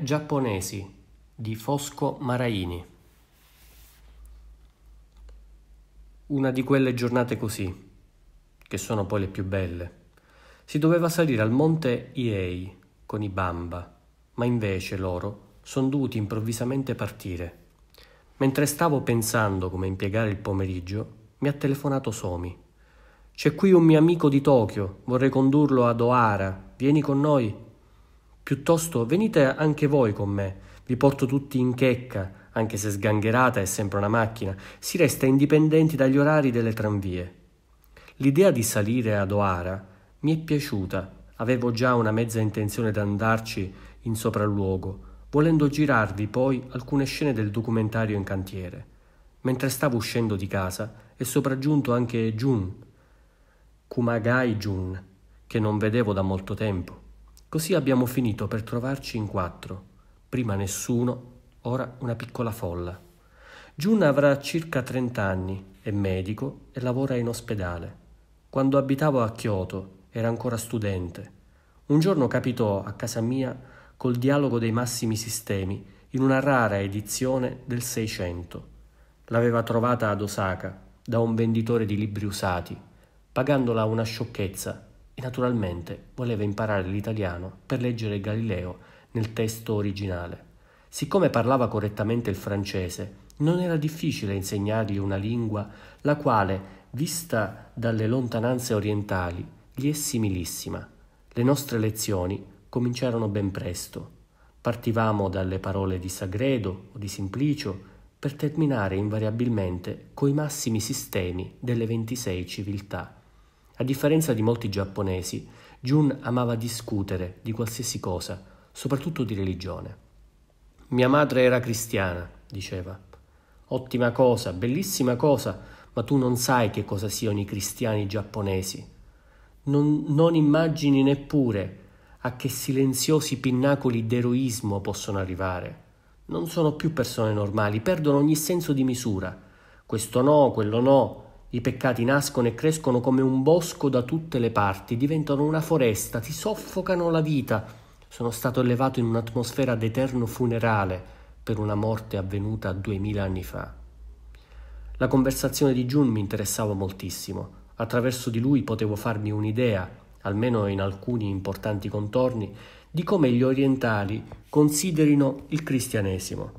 giapponesi di Fosco Maraini. Una di quelle giornate così, che sono poi le più belle. Si doveva salire al monte Iei con i Bamba, ma invece loro sono dovuti improvvisamente partire. Mentre stavo pensando come impiegare il pomeriggio, mi ha telefonato Somi. C'è qui un mio amico di Tokyo, vorrei condurlo ad O'Hara, vieni con noi? Piuttosto venite anche voi con me, vi porto tutti in checca, anche se sgangherata è sempre una macchina, si resta indipendenti dagli orari delle tranvie. L'idea di salire ad Oara mi è piaciuta, avevo già una mezza intenzione d'andarci in sopralluogo, volendo girarvi poi alcune scene del documentario in cantiere. Mentre stavo uscendo di casa è sopraggiunto anche Jun, Kumagai Jun, che non vedevo da molto tempo. Così abbiamo finito per trovarci in quattro. Prima nessuno, ora una piccola folla. Giunna avrà circa 30 anni, è medico e lavora in ospedale. Quando abitavo a Kyoto era ancora studente. Un giorno capitò a casa mia col dialogo dei massimi sistemi in una rara edizione del Seicento. L'aveva trovata ad Osaka da un venditore di libri usati, pagandola una sciocchezza e naturalmente voleva imparare l'italiano per leggere Galileo nel testo originale. Siccome parlava correttamente il francese, non era difficile insegnargli una lingua la quale, vista dalle lontananze orientali, gli è similissima. Le nostre lezioni cominciarono ben presto. Partivamo dalle parole di Sagredo o di Simplicio per terminare invariabilmente coi massimi sistemi delle 26 civiltà. A differenza di molti giapponesi, Jun amava discutere di qualsiasi cosa, soprattutto di religione. Mia madre era cristiana, diceva. Ottima cosa, bellissima cosa, ma tu non sai che cosa siano i cristiani giapponesi. Non, non immagini neppure a che silenziosi pinnacoli d'eroismo possono arrivare. Non sono più persone normali, perdono ogni senso di misura. Questo no, quello no, i peccati nascono e crescono come un bosco da tutte le parti, diventano una foresta, ti soffocano la vita. Sono stato elevato in un'atmosfera d'eterno funerale per una morte avvenuta duemila anni fa. La conversazione di Jun mi interessava moltissimo. Attraverso di lui potevo farmi un'idea, almeno in alcuni importanti contorni, di come gli orientali considerino il cristianesimo.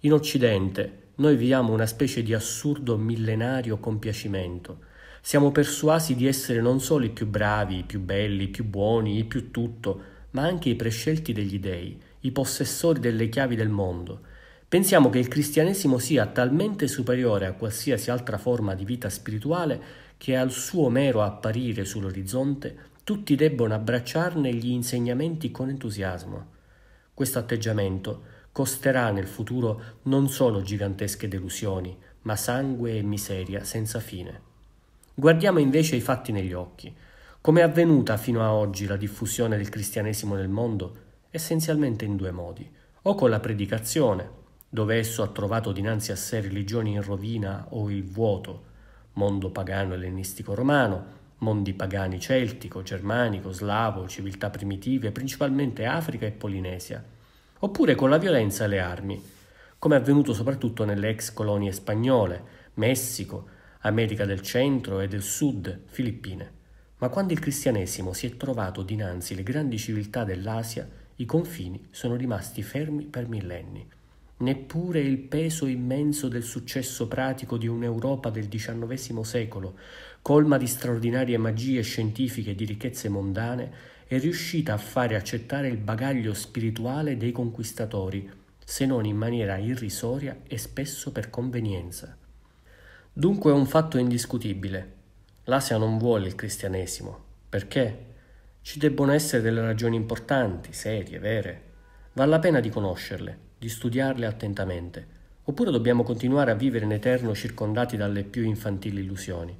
In Occidente, noi viviamo una specie di assurdo millenario compiacimento. Siamo persuasi di essere non solo i più bravi, i più belli, i più buoni, i più tutto, ma anche i prescelti degli dei, i possessori delle chiavi del mondo. Pensiamo che il cristianesimo sia talmente superiore a qualsiasi altra forma di vita spirituale che al suo mero apparire sull'orizzonte tutti debbono abbracciarne gli insegnamenti con entusiasmo. Questo atteggiamento costerà nel futuro non solo gigantesche delusioni, ma sangue e miseria senza fine. Guardiamo invece i fatti negli occhi. Come è avvenuta fino a oggi la diffusione del cristianesimo nel mondo? Essenzialmente in due modi, o con la predicazione, dove esso ha trovato dinanzi a sé religioni in rovina o il vuoto, mondo pagano ellenistico romano, mondi pagani celtico, germanico, slavo, civiltà primitive, principalmente Africa e Polinesia, oppure con la violenza e le armi, come è avvenuto soprattutto nelle ex colonie spagnole, Messico, America del Centro e del Sud, Filippine. Ma quando il cristianesimo si è trovato dinanzi le grandi civiltà dell'Asia, i confini sono rimasti fermi per millenni. Neppure il peso immenso del successo pratico di un'Europa del XIX secolo, colma di straordinarie magie scientifiche e di ricchezze mondane, è riuscita a fare accettare il bagaglio spirituale dei conquistatori, se non in maniera irrisoria e spesso per convenienza. Dunque è un fatto indiscutibile. L'Asia non vuole il cristianesimo. Perché? Ci debbono essere delle ragioni importanti, serie, vere. Vale la pena di conoscerle, di studiarle attentamente. Oppure dobbiamo continuare a vivere in eterno circondati dalle più infantili illusioni.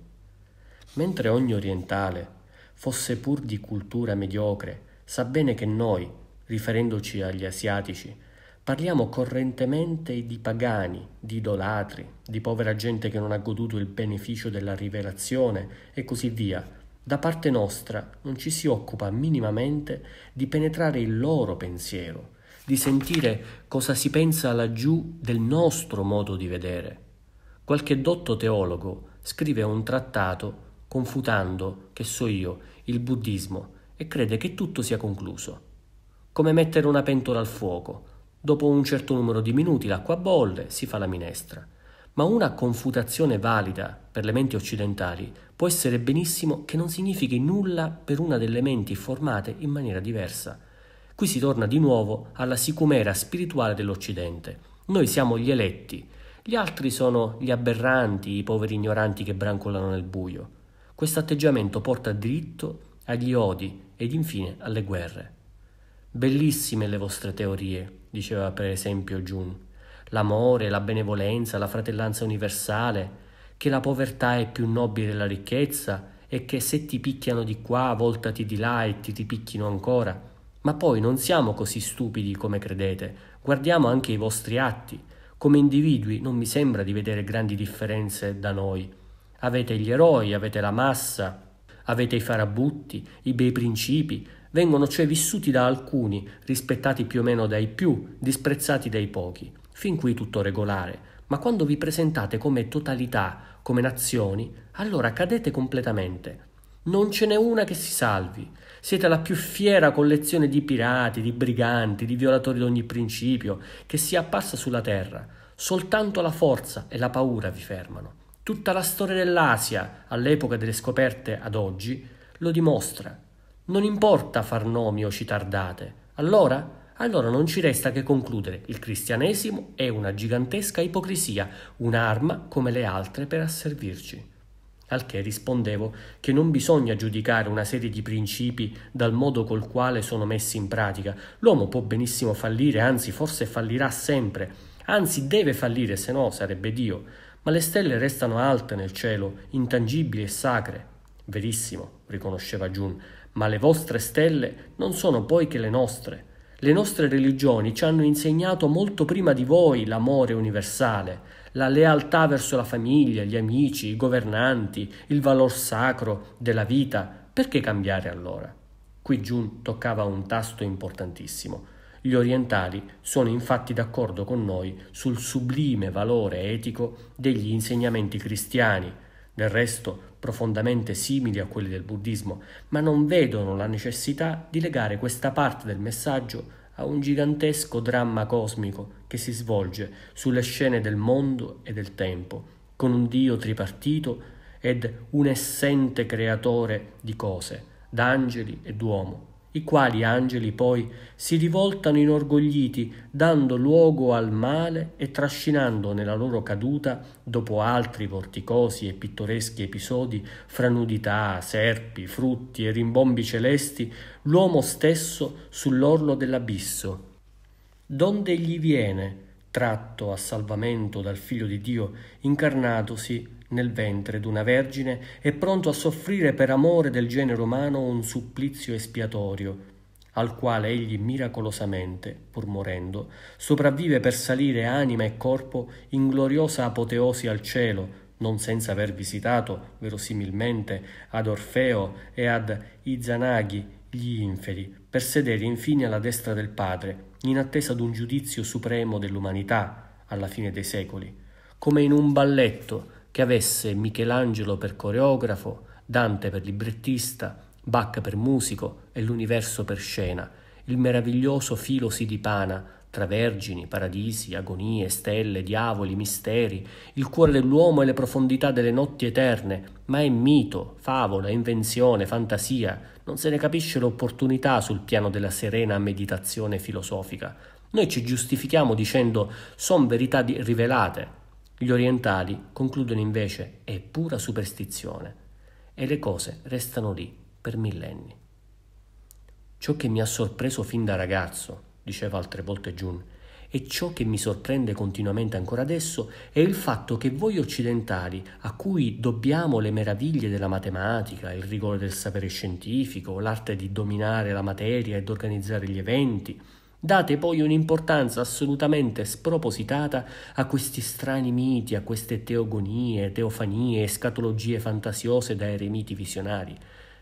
Mentre ogni orientale, fosse pur di cultura mediocre, sa bene che noi, riferendoci agli asiatici, parliamo correntemente di pagani, di idolatri, di povera gente che non ha goduto il beneficio della rivelazione e così via. Da parte nostra non ci si occupa minimamente di penetrare il loro pensiero, di sentire cosa si pensa laggiù del nostro modo di vedere. Qualche dotto teologo scrive un trattato confutando, che so io, il buddismo e crede che tutto sia concluso. Come mettere una pentola al fuoco. Dopo un certo numero di minuti l'acqua bolle, si fa la minestra. Ma una confutazione valida per le menti occidentali può essere benissimo che non significhi nulla per una delle menti formate in maniera diversa. Qui si torna di nuovo alla sicumera spirituale dell'Occidente. Noi siamo gli eletti, gli altri sono gli aberranti, i poveri ignoranti che brancolano nel buio questo atteggiamento porta diritto agli odi ed infine alle guerre. Bellissime le vostre teorie, diceva per esempio Jung, l'amore, la benevolenza, la fratellanza universale, che la povertà è più nobile della ricchezza e che se ti picchiano di qua, voltati di là e ti, ripicchino ancora. Ma poi non siamo così stupidi come credete, guardiamo anche i vostri atti. Come individui non mi sembra di vedere grandi differenze da noi. Avete gli eroi, avete la massa, avete i farabutti, i bei principi, vengono cioè vissuti da alcuni, rispettati più o meno dai più, disprezzati dai pochi. Fin qui tutto regolare, ma quando vi presentate come totalità, come nazioni, allora cadete completamente. Non ce n'è una che si salvi. Siete la più fiera collezione di pirati, di briganti, di violatori di ogni principio che si appassa sulla terra. Soltanto la forza e la paura vi fermano. Tutta la storia dell'Asia, all'epoca delle scoperte ad oggi, lo dimostra. Non importa far nomi o citar date. Allora? Allora non ci resta che concludere. Il cristianesimo è una gigantesca ipocrisia, un'arma come le altre per asservirci. Al che rispondevo che non bisogna giudicare una serie di principi dal modo col quale sono messi in pratica. L'uomo può benissimo fallire, anzi forse fallirà sempre, anzi deve fallire, se no sarebbe Dio ma le stelle restano alte nel cielo, intangibili e sacre. Verissimo, riconosceva Giun, ma le vostre stelle non sono poi che le nostre. Le nostre religioni ci hanno insegnato molto prima di voi l'amore universale, la lealtà verso la famiglia, gli amici, i governanti, il valor sacro della vita. Perché cambiare allora? Qui Giun toccava un tasto importantissimo. Gli orientali sono infatti d'accordo con noi sul sublime valore etico degli insegnamenti cristiani, del resto profondamente simili a quelli del buddismo, ma non vedono la necessità di legare questa parte del messaggio a un gigantesco dramma cosmico che si svolge sulle scene del mondo e del tempo, con un Dio tripartito ed un essente creatore di cose, d'angeli e d'uomo, i quali angeli poi si rivoltano inorgogliti, dando luogo al male e trascinando nella loro caduta, dopo altri vorticosi e pittoreschi episodi, fra nudità, serpi, frutti e rimbombi celesti, l'uomo stesso sull'orlo dell'abisso. Donde gli viene, tratto a salvamento dal Figlio di Dio, incarnatosi nel ventre d'una vergine è pronto a soffrire per amore del genere umano un supplizio espiatorio, al quale egli miracolosamente, pur morendo, sopravvive per salire anima e corpo in gloriosa apoteosi al cielo, non senza aver visitato, verosimilmente, ad Orfeo e ad Izanaghi gli inferi, per sedere infine alla destra del Padre, in attesa d'un giudizio supremo dell'umanità alla fine dei secoli, come in un balletto che avesse Michelangelo per coreografo, Dante per librettista, Bach per musico e l'universo per scena, il meraviglioso filo si dipana tra vergini, paradisi, agonie, stelle, diavoli, misteri, il cuore dell'uomo e le profondità delle notti eterne, ma è mito, favola, invenzione, fantasia, non se ne capisce l'opportunità sul piano della serena meditazione filosofica. Noi ci giustifichiamo dicendo son verità rivelate, gli orientali concludono invece è pura superstizione e le cose restano lì per millenni. Ciò che mi ha sorpreso fin da ragazzo, diceva altre volte June, e ciò che mi sorprende continuamente ancora adesso è il fatto che voi occidentali, a cui dobbiamo le meraviglie della matematica, il rigore del sapere scientifico, l'arte di dominare la materia ed organizzare gli eventi, Date poi un'importanza assolutamente spropositata a questi strani miti, a queste teogonie, teofanie, scatologie fantasiose da eremiti visionari.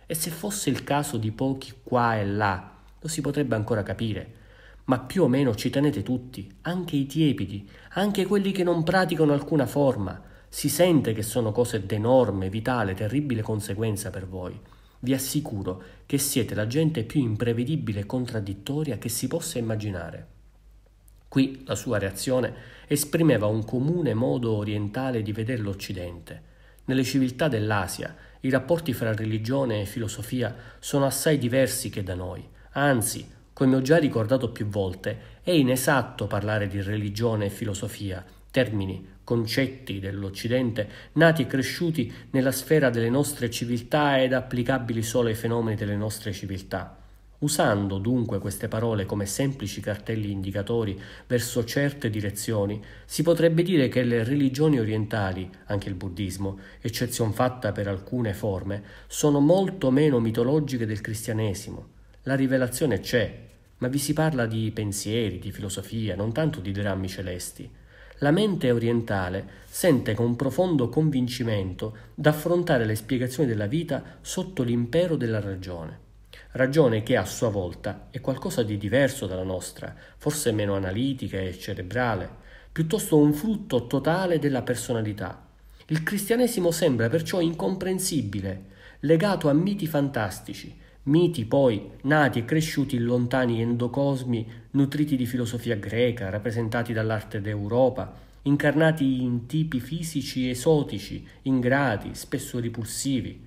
E se fosse il caso di pochi qua e là, lo si potrebbe ancora capire. Ma più o meno ci tenete tutti, anche i tiepidi, anche quelli che non praticano alcuna forma. Si sente che sono cose d'enorme, vitale, terribile conseguenza per voi vi assicuro che siete la gente più imprevedibile e contraddittoria che si possa immaginare. Qui la sua reazione esprimeva un comune modo orientale di vedere l'Occidente. Nelle civiltà dell'Asia i rapporti fra religione e filosofia sono assai diversi che da noi. Anzi, come ho già ricordato più volte, è inesatto parlare di religione e filosofia, termini concetti dell'Occidente, nati e cresciuti nella sfera delle nostre civiltà ed applicabili solo ai fenomeni delle nostre civiltà. Usando dunque queste parole come semplici cartelli indicatori verso certe direzioni, si potrebbe dire che le religioni orientali, anche il buddismo, eccezion fatta per alcune forme, sono molto meno mitologiche del cristianesimo. La rivelazione c'è, ma vi si parla di pensieri, di filosofia, non tanto di drammi celesti la mente orientale sente con profondo convincimento d'affrontare le spiegazioni della vita sotto l'impero della ragione. Ragione che a sua volta è qualcosa di diverso dalla nostra, forse meno analitica e cerebrale, piuttosto un frutto totale della personalità. Il cristianesimo sembra perciò incomprensibile, legato a miti fantastici, Miti poi, nati e cresciuti in lontani endocosmi, nutriti di filosofia greca, rappresentati dall'arte d'Europa, incarnati in tipi fisici esotici, ingrati, spesso ripulsivi.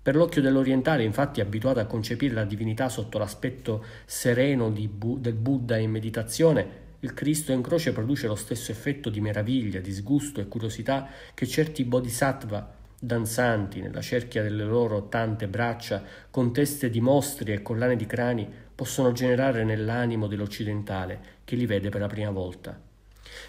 Per l'occhio dell'orientale, infatti, abituato a concepire la divinità sotto l'aspetto sereno Bu- del Buddha in meditazione, il Cristo in croce produce lo stesso effetto di meraviglia, disgusto e curiosità che certi bodhisattva danzanti nella cerchia delle loro tante braccia, con teste di mostri e collane di crani, possono generare nell'animo dell'occidentale che li vede per la prima volta.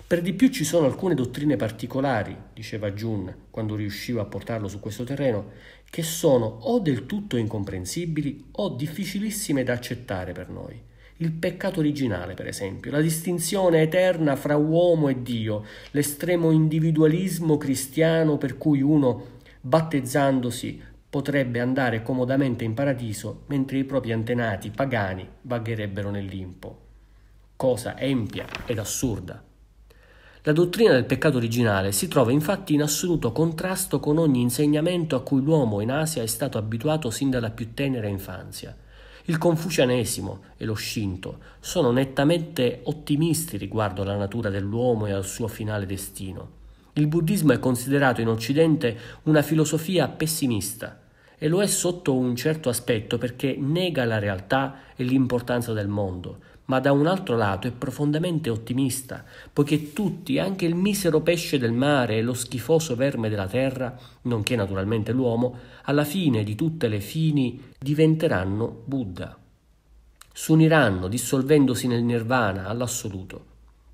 Per di più ci sono alcune dottrine particolari, diceva Jun quando riusciva a portarlo su questo terreno, che sono o del tutto incomprensibili o difficilissime da accettare per noi. Il peccato originale, per esempio, la distinzione eterna fra uomo e Dio, l'estremo individualismo cristiano per cui uno battezzandosi potrebbe andare comodamente in paradiso mentre i propri antenati pagani vagherebbero nel limpo. Cosa empia ed assurda. La dottrina del peccato originale si trova infatti in assoluto contrasto con ogni insegnamento a cui l'uomo in Asia è stato abituato sin dalla più tenera infanzia. Il confucianesimo e lo scinto sono nettamente ottimisti riguardo alla natura dell'uomo e al suo finale destino. Il buddismo è considerato in Occidente una filosofia pessimista e lo è sotto un certo aspetto perché nega la realtà e l'importanza del mondo, ma da un altro lato è profondamente ottimista, poiché tutti, anche il misero pesce del mare e lo schifoso verme della terra, nonché naturalmente l'uomo, alla fine di tutte le fini diventeranno Buddha. S'uniranno dissolvendosi nel nirvana all'assoluto.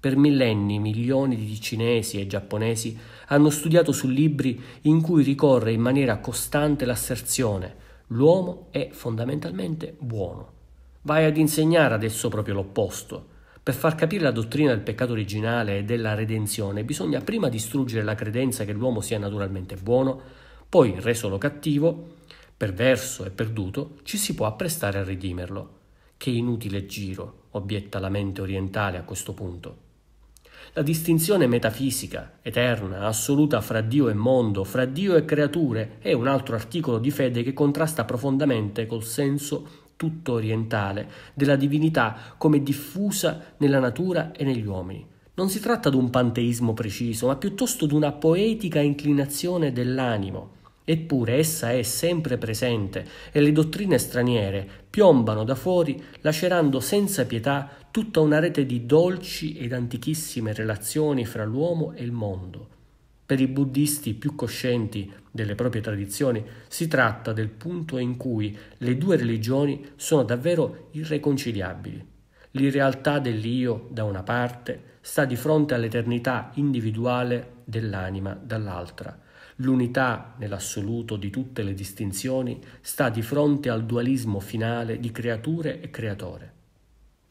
Per millenni milioni di cinesi e giapponesi hanno studiato su libri in cui ricorre in maniera costante l'asserzione l'uomo è fondamentalmente buono. Vai ad insegnare adesso proprio l'opposto. Per far capire la dottrina del peccato originale e della redenzione bisogna prima distruggere la credenza che l'uomo sia naturalmente buono, poi, resolo cattivo, perverso e perduto, ci si può apprestare a redimerlo. Che inutile giro, obietta la mente orientale a questo punto. La distinzione metafisica, eterna, assoluta fra Dio e mondo, fra Dio e creature, è un altro articolo di fede che contrasta profondamente col senso tutto orientale della divinità come diffusa nella natura e negli uomini. Non si tratta di un panteismo preciso, ma piuttosto di una poetica inclinazione dell'animo. Eppure essa è sempre presente e le dottrine straniere piombano da fuori, lacerando senza pietà tutta una rete di dolci ed antichissime relazioni fra l'uomo e il mondo. Per i buddhisti più coscienti delle proprie tradizioni si tratta del punto in cui le due religioni sono davvero irreconciliabili. L'irrealtà dell'io da una parte sta di fronte all'eternità individuale dell'anima dall'altra. L'unità nell'assoluto di tutte le distinzioni sta di fronte al dualismo finale di creature e creatore.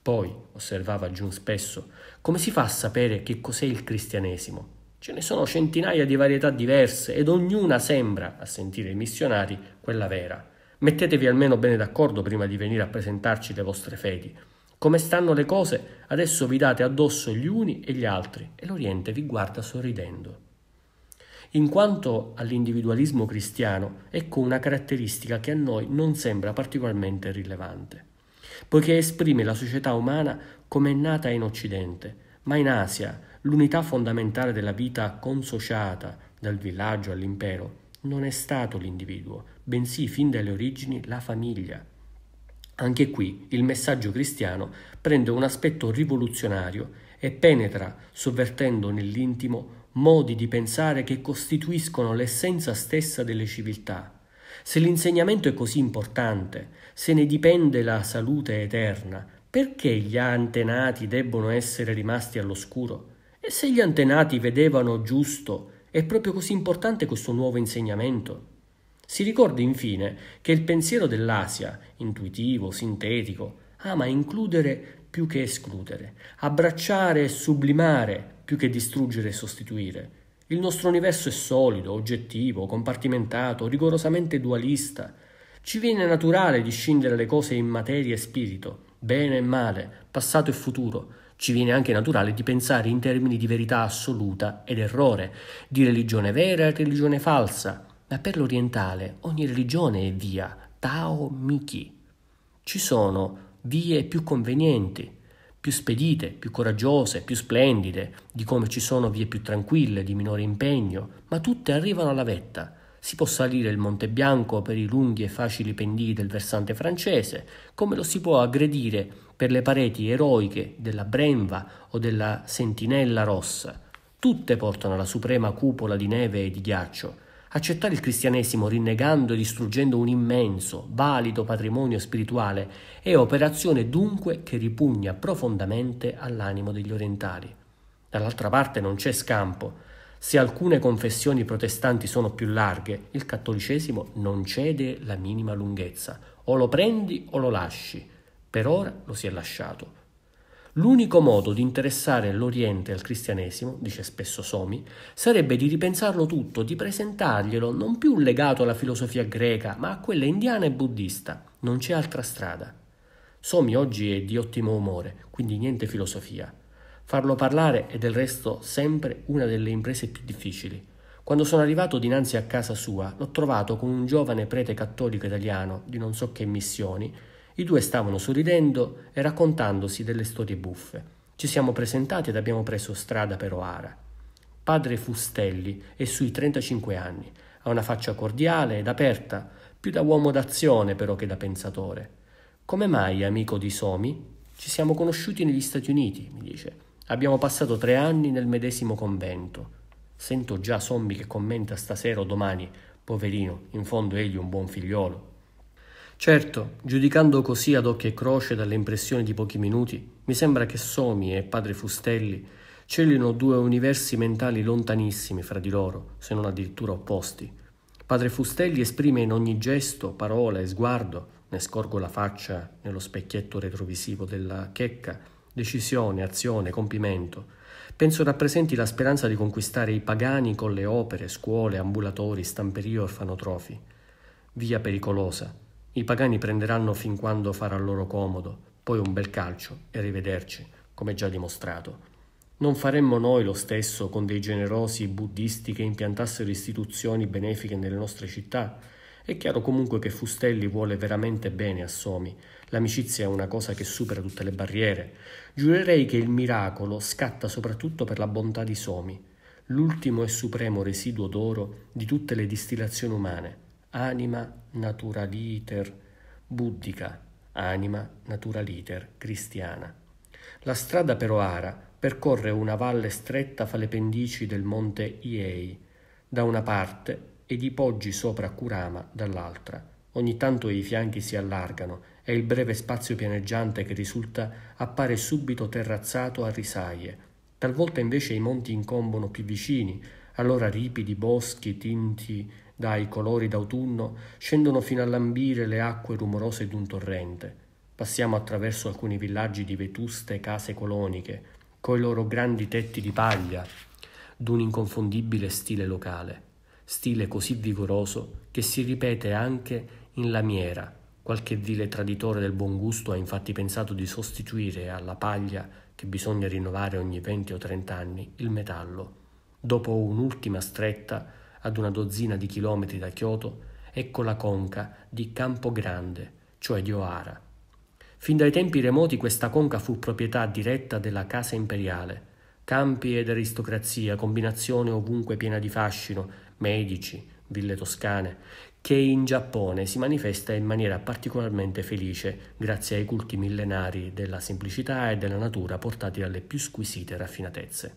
Poi, osservava June spesso, come si fa a sapere che cos'è il cristianesimo? Ce ne sono centinaia di varietà diverse ed ognuna sembra, a sentire i missionari, quella vera. Mettetevi almeno bene d'accordo prima di venire a presentarci le vostre fedi. Come stanno le cose, adesso vi date addosso gli uni e gli altri e l'Oriente vi guarda sorridendo. In quanto all'individualismo cristiano, ecco una caratteristica che a noi non sembra particolarmente rilevante poiché esprime la società umana come è nata in Occidente, ma in Asia l'unità fondamentale della vita consociata dal villaggio all'impero non è stato l'individuo, bensì fin dalle origini la famiglia. Anche qui il messaggio cristiano prende un aspetto rivoluzionario e penetra, sovvertendo nell'intimo, modi di pensare che costituiscono l'essenza stessa delle civiltà. Se l'insegnamento è così importante, se ne dipende la salute eterna, perché gli antenati debbono essere rimasti all'oscuro? E se gli antenati vedevano giusto, è proprio così importante questo nuovo insegnamento? Si ricorda infine che il pensiero dell'Asia, intuitivo, sintetico, ama includere più che escludere, abbracciare e sublimare più che distruggere e sostituire. Il nostro universo è solido, oggettivo, compartimentato, rigorosamente dualista, ci viene naturale discindere le cose in materia e spirito, bene e male, passato e futuro. Ci viene anche naturale di pensare in termini di verità assoluta ed errore, di religione vera e religione falsa. Ma per l'orientale ogni religione è via, Tao Miki. Ci sono vie più convenienti, più spedite, più coraggiose, più splendide, di come ci sono vie più tranquille, di minore impegno, ma tutte arrivano alla vetta. Si può salire il Monte Bianco per i lunghi e facili pendii del versante francese, come lo si può aggredire per le pareti eroiche della Brenva o della Sentinella Rossa. Tutte portano alla suprema cupola di neve e di ghiaccio. Accettare il cristianesimo rinnegando e distruggendo un immenso, valido patrimonio spirituale è operazione dunque che ripugna profondamente all'animo degli orientali. Dall'altra parte non c'è scampo. Se alcune confessioni protestanti sono più larghe, il cattolicesimo non cede la minima lunghezza. O lo prendi o lo lasci. Per ora lo si è lasciato. L'unico modo di interessare l'Oriente al cristianesimo, dice spesso Somi, sarebbe di ripensarlo tutto, di presentarglielo non più legato alla filosofia greca, ma a quella indiana e buddista. Non c'è altra strada. Somi oggi è di ottimo umore, quindi niente filosofia. Farlo parlare è del resto sempre una delle imprese più difficili. Quando sono arrivato dinanzi a casa sua, l'ho trovato con un giovane prete cattolico italiano di non so che missioni. I due stavano sorridendo e raccontandosi delle storie buffe. Ci siamo presentati ed abbiamo preso strada per Oara. Padre Fustelli è sui 35 anni, ha una faccia cordiale ed aperta, più da uomo d'azione però che da pensatore. Come mai, amico di Somi? Ci siamo conosciuti negli Stati Uniti, mi dice. Abbiamo passato tre anni nel medesimo convento. Sento già Sommi che commenta stasera o domani, poverino, in fondo egli un buon figliolo. Certo, giudicando così ad occhio e croce dalle impressioni di pochi minuti, mi sembra che Somi e padre Fustelli celino due universi mentali lontanissimi fra di loro, se non addirittura opposti. Padre Fustelli esprime in ogni gesto, parola e sguardo, ne scorgo la faccia nello specchietto retrovisivo della checca, decisione, azione, compimento, penso rappresenti la speranza di conquistare i pagani con le opere, scuole, ambulatori, stamperie, orfanotrofi. Via pericolosa. I pagani prenderanno fin quando farà loro comodo, poi un bel calcio e rivederci, come già dimostrato. Non faremmo noi lo stesso con dei generosi buddisti che impiantassero istituzioni benefiche nelle nostre città? È chiaro comunque che Fustelli vuole veramente bene a Somi. L'amicizia è una cosa che supera tutte le barriere. Giurerei che il miracolo scatta soprattutto per la bontà di Somi, l'ultimo e supremo residuo d'oro di tutte le distillazioni umane. Anima naturaliter buddica, anima naturaliter cristiana. La strada però ara percorre una valle stretta fra le pendici del monte Iei. Da una parte e gli poggi sopra Kurama dall'altra. Ogni tanto i fianchi si allargano e il breve spazio pianeggiante che risulta appare subito terrazzato a risaie. Talvolta invece i monti incombono più vicini, allora ripidi boschi tinti dai colori d'autunno scendono fino a lambire le acque rumorose di un torrente. Passiamo attraverso alcuni villaggi di vetuste case coloniche, coi loro grandi tetti di paglia, d'un inconfondibile stile locale stile così vigoroso che si ripete anche in lamiera. Qualche vile traditore del buon gusto ha infatti pensato di sostituire alla paglia, che bisogna rinnovare ogni 20 o 30 anni, il metallo. Dopo un'ultima stretta, ad una dozzina di chilometri da Kyoto, ecco la conca di Campo Grande, cioè di O'Hara. Fin dai tempi remoti questa conca fu proprietà diretta della casa imperiale, Campi ed aristocrazia, combinazione ovunque piena di fascino, medici, ville toscane, che in Giappone si manifesta in maniera particolarmente felice grazie ai culti millenari della semplicità e della natura portati alle più squisite raffinatezze.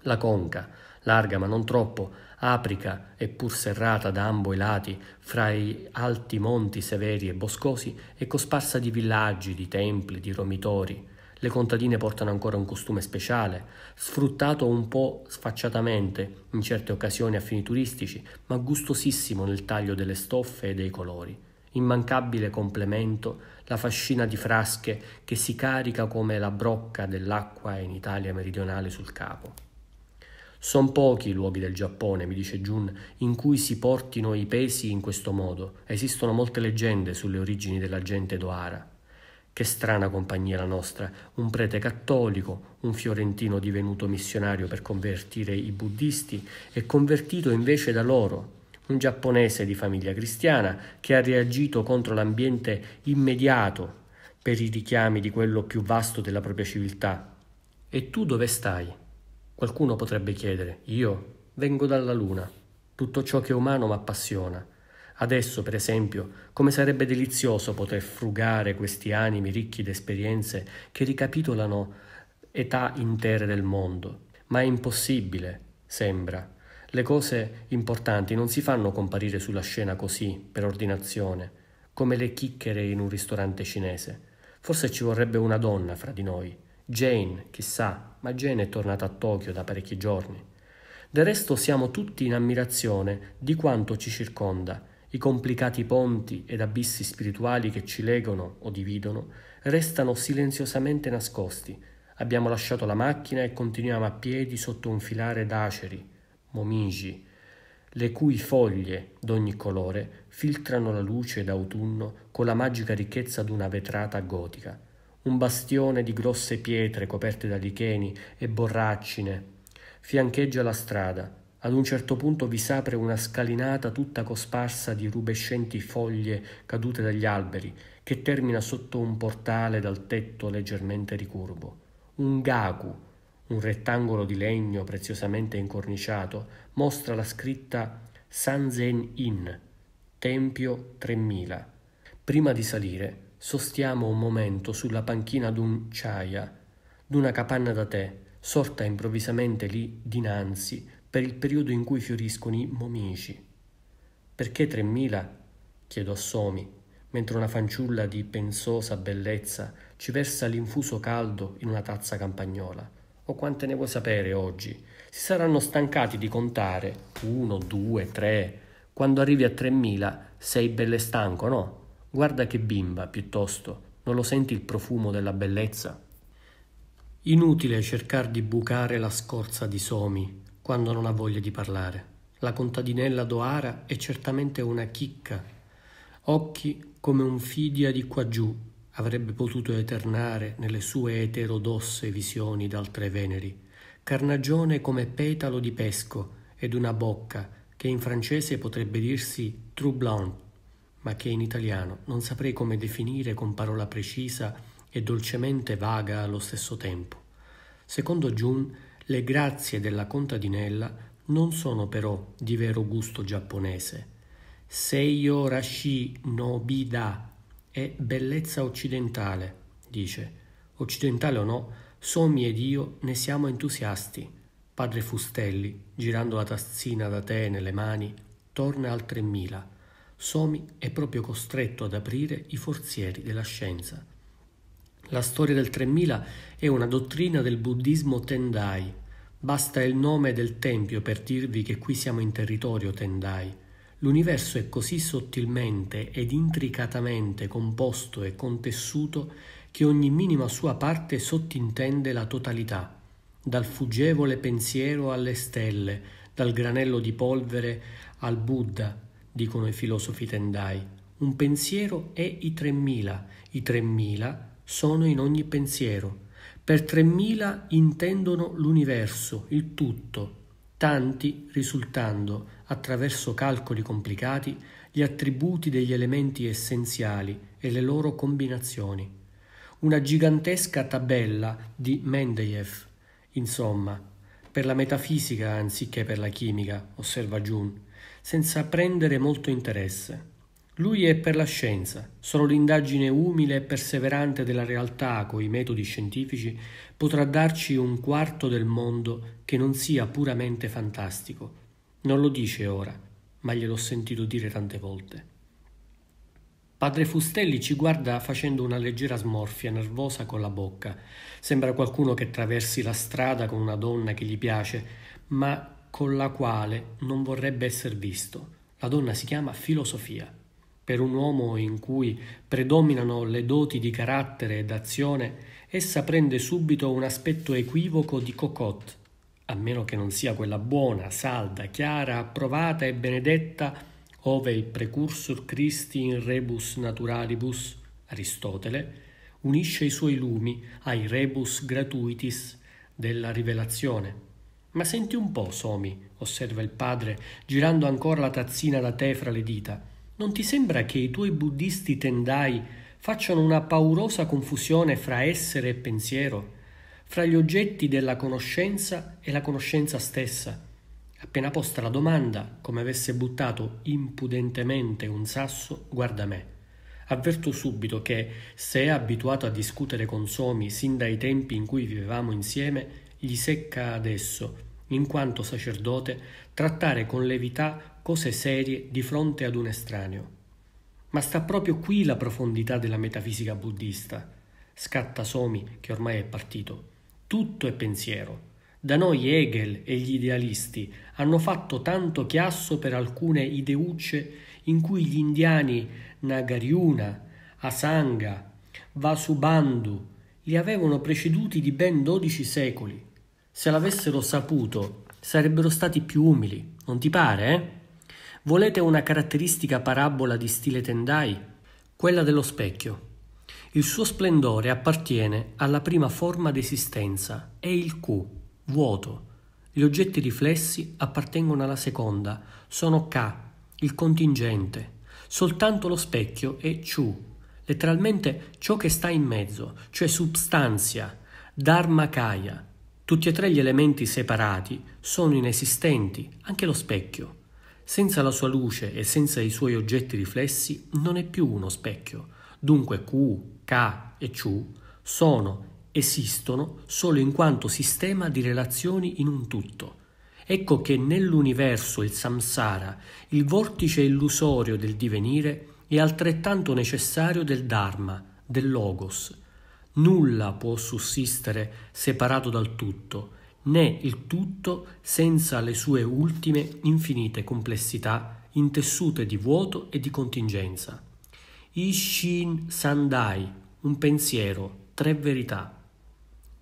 La conca, larga ma non troppo, aprica e pur serrata da ambo i lati, fra i alti monti severi e boscosi, è cosparsa di villaggi, di templi, di romitori, le contadine portano ancora un costume speciale, sfruttato un po' sfacciatamente in certe occasioni a fini turistici, ma gustosissimo nel taglio delle stoffe e dei colori. Immancabile complemento la fascina di frasche che si carica come la brocca dell'acqua in Italia meridionale sul capo. Son pochi i luoghi del Giappone, mi dice Jun, in cui si portino i pesi in questo modo. Esistono molte leggende sulle origini della gente Doara. Che strana compagnia la nostra, un prete cattolico, un fiorentino divenuto missionario per convertire i buddisti e convertito invece da loro, un giapponese di famiglia cristiana che ha reagito contro l'ambiente immediato per i richiami di quello più vasto della propria civiltà. E tu dove stai? Qualcuno potrebbe chiedere, io vengo dalla luna, tutto ciò che è umano m'appassiona Adesso, per esempio, come sarebbe delizioso poter frugare questi animi ricchi d'esperienze che ricapitolano età intere del mondo. Ma è impossibile, sembra. Le cose importanti non si fanno comparire sulla scena così, per ordinazione, come le chicchere in un ristorante cinese. Forse ci vorrebbe una donna fra di noi. Jane, chissà, ma Jane è tornata a Tokyo da parecchi giorni. Del resto siamo tutti in ammirazione di quanto ci circonda i complicati ponti ed abissi spirituali che ci legano o dividono restano silenziosamente nascosti. Abbiamo lasciato la macchina e continuiamo a piedi sotto un filare d'aceri, momigi, le cui foglie d'ogni colore filtrano la luce d'autunno con la magica ricchezza d'una vetrata gotica. Un bastione di grosse pietre coperte da licheni e borraccine fiancheggia la strada, ad un certo punto vi s'apre una scalinata tutta cosparsa di rubescenti foglie cadute dagli alberi, che termina sotto un portale dal tetto leggermente ricurvo. Un gaku, un rettangolo di legno preziosamente incorniciato, mostra la scritta Sanzen In, Tempio 3000. Prima di salire, sostiamo un momento sulla panchina d'un chaya, d'una capanna da tè, sorta improvvisamente lì dinanzi per il periodo in cui fioriscono i momici. Perché 3.000? chiedo a Somi, mentre una fanciulla di pensosa bellezza ci versa l'infuso caldo in una tazza campagnola. O quante ne vuoi sapere oggi? Si saranno stancati di contare uno, due, tre. Quando arrivi a 3.000 sei belle stanco, no? Guarda che bimba, piuttosto. Non lo senti il profumo della bellezza? Inutile cercare di bucare la scorza di Somi quando non ha voglia di parlare. La contadinella d'Oara è certamente una chicca. Occhi come un fidia di quaggiù avrebbe potuto eternare nelle sue eterodosse visioni d'altre veneri. Carnagione come petalo di pesco ed una bocca che in francese potrebbe dirsi troublante, ma che in italiano non saprei come definire con parola precisa e dolcemente vaga allo stesso tempo. Secondo June, le grazie della contadinella non sono però di vero gusto giapponese. Seiyo Rashi no è bellezza occidentale, dice. Occidentale o no, Somi ed io ne siamo entusiasti. Padre Fustelli, girando la tazzina da tè nelle mani, torna al 3000. Somi è proprio costretto ad aprire i forzieri della scienza. La storia del 3000 è una dottrina del buddismo Tendai, Basta il nome del tempio per dirvi che qui siamo in territorio Tendai. L'universo è così sottilmente ed intricatamente composto e contessuto che ogni minima sua parte sottintende la totalità, dal fuggevole pensiero alle stelle, dal granello di polvere al Buddha, dicono i filosofi Tendai. Un pensiero è i tremila, i tremila sono in ogni pensiero. Per 3.000 intendono l'universo, il tutto. Tanti, risultando, attraverso calcoli complicati, gli attributi degli elementi essenziali e le loro combinazioni. Una gigantesca tabella di Mendeleev. Insomma, per la metafisica anziché per la chimica, osserva June, senza prendere molto interesse. Lui è per la scienza, solo l'indagine umile e perseverante della realtà coi metodi scientifici potrà darci un quarto del mondo che non sia puramente fantastico. Non lo dice ora, ma gliel'ho sentito dire tante volte. Padre Fustelli ci guarda facendo una leggera smorfia nervosa con la bocca. Sembra qualcuno che traversi la strada con una donna che gli piace, ma con la quale non vorrebbe essere visto. La donna si chiama filosofia. Per un uomo in cui predominano le doti di carattere e d'azione, essa prende subito un aspetto equivoco di cocotte, a meno che non sia quella buona, salda, chiara, approvata e benedetta, ove il precursor Christi in rebus naturalibus, Aristotele, unisce i suoi lumi ai rebus gratuitis della rivelazione. Ma senti un po', Somi, osserva il padre, girando ancora la tazzina da tè fra le dita. Non ti sembra che i tuoi buddhisti tendai facciano una paurosa confusione fra essere e pensiero, fra gli oggetti della conoscenza e la conoscenza stessa? Appena posta la domanda, come avesse buttato impudentemente un sasso, guarda me. Avverto subito che, se è abituato a discutere con Somi sin dai tempi in cui vivevamo insieme, gli secca adesso, in quanto sacerdote, trattare con levità cose serie di fronte ad un estraneo. Ma sta proprio qui la profondità della metafisica buddista. Scatta Somi, che ormai è partito. Tutto è pensiero. Da noi Hegel e gli idealisti hanno fatto tanto chiasso per alcune ideucce in cui gli indiani Nagaryuna, Asanga, Vasubandhu li avevano preceduti di ben dodici secoli. Se l'avessero saputo, sarebbero stati più umili, non ti pare? Eh? Volete una caratteristica parabola di stile Tendai? Quella dello specchio. Il suo splendore appartiene alla prima forma d'esistenza, è il Q, vuoto. Gli oggetti riflessi appartengono alla seconda, sono Ka, il contingente. Soltanto lo specchio è Chu, letteralmente ciò che sta in mezzo, cioè substanzia, Dharmakaya. Tutti e tre gli elementi separati sono inesistenti, anche lo specchio. Senza la sua luce e senza i suoi oggetti riflessi non è più uno specchio. Dunque Q, K e Q sono, esistono solo in quanto sistema di relazioni in un tutto. Ecco che nell'universo il samsara, il vortice illusorio del divenire, è altrettanto necessario del Dharma, del Logos. Nulla può sussistere separato dal tutto, né il tutto senza le sue ultime infinite complessità intessute di vuoto e di contingenza. Ishin Sandai, un pensiero, tre verità.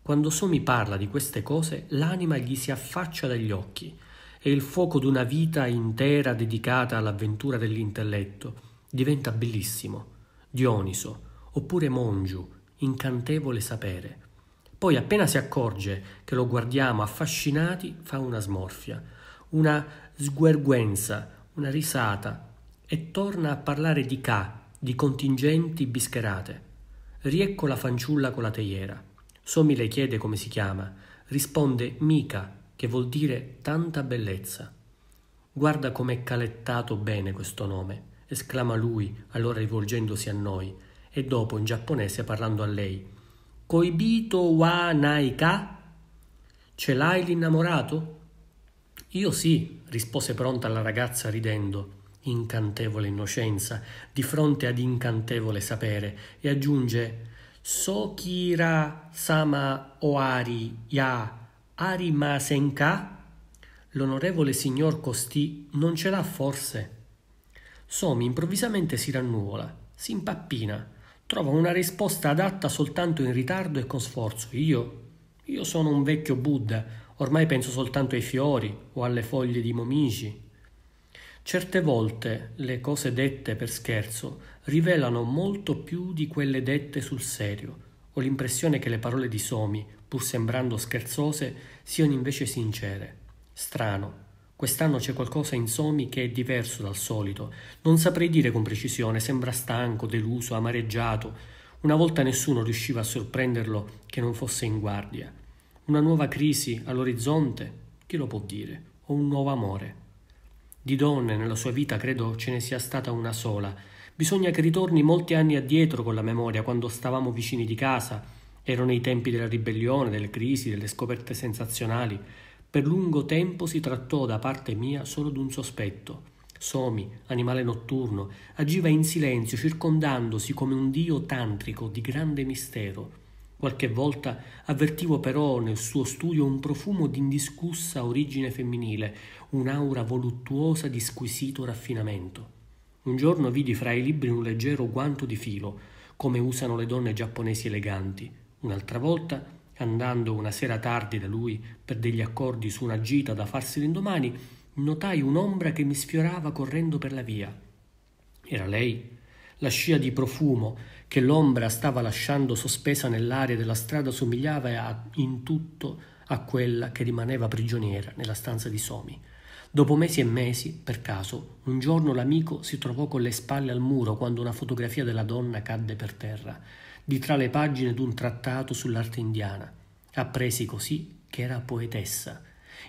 Quando Somi parla di queste cose, l'anima gli si affaccia dagli occhi e il fuoco d'una vita intera dedicata all'avventura dell'intelletto diventa bellissimo. Dioniso, oppure Mongiu, incantevole sapere. Poi appena si accorge che lo guardiamo affascinati, fa una smorfia, una sguerguenza, una risata e torna a parlare di ca, di contingenti bischerate. Riecco la fanciulla con la teiera. Somi le chiede come si chiama. Risponde mica, che vuol dire tanta bellezza. Guarda com'è calettato bene questo nome, esclama lui, allora rivolgendosi a noi, e dopo in giapponese parlando a lei. Koibito wa naika? Ce l'hai l'innamorato? Io sì, rispose pronta la ragazza ridendo, incantevole innocenza, di fronte ad incantevole sapere, e aggiunge So Sokira sama oari ya arimasenka? L'onorevole signor Costì non ce l'ha forse? Somi improvvisamente si rannuvola, si impappina, Trova una risposta adatta soltanto in ritardo e con sforzo. Io? Io sono un vecchio Buddha, ormai penso soltanto ai fiori o alle foglie di momigi. Certe volte le cose dette per scherzo rivelano molto più di quelle dette sul serio. Ho l'impressione che le parole di Somi, pur sembrando scherzose, siano invece sincere. Strano, Quest'anno c'è qualcosa in Somi che è diverso dal solito. Non saprei dire con precisione, sembra stanco, deluso, amareggiato. Una volta nessuno riusciva a sorprenderlo che non fosse in guardia. Una nuova crisi all'orizzonte? Chi lo può dire? O un nuovo amore? Di donne nella sua vita credo ce ne sia stata una sola. Bisogna che ritorni molti anni addietro con la memoria, quando stavamo vicini di casa. Erano i tempi della ribellione, delle crisi, delle scoperte sensazionali. Per lungo tempo si trattò da parte mia solo d'un sospetto. Somi, animale notturno, agiva in silenzio, circondandosi come un dio tantrico di grande mistero. Qualche volta avvertivo però nel suo studio un profumo di indiscussa origine femminile, un'aura voluttuosa di squisito raffinamento. Un giorno vidi fra i libri un leggero guanto di filo, come usano le donne giapponesi eleganti. Un'altra volta Andando una sera tardi da lui per degli accordi su una gita da farsi l'indomani, notai un'ombra che mi sfiorava correndo per la via. Era lei, la scia di profumo che l'ombra stava lasciando sospesa nell'aria della strada somigliava a, in tutto a quella che rimaneva prigioniera nella stanza di Somi. Dopo mesi e mesi, per caso, un giorno l'amico si trovò con le spalle al muro quando una fotografia della donna cadde per terra di tra le pagine d'un trattato sull'arte indiana. Appresi così che era poetessa.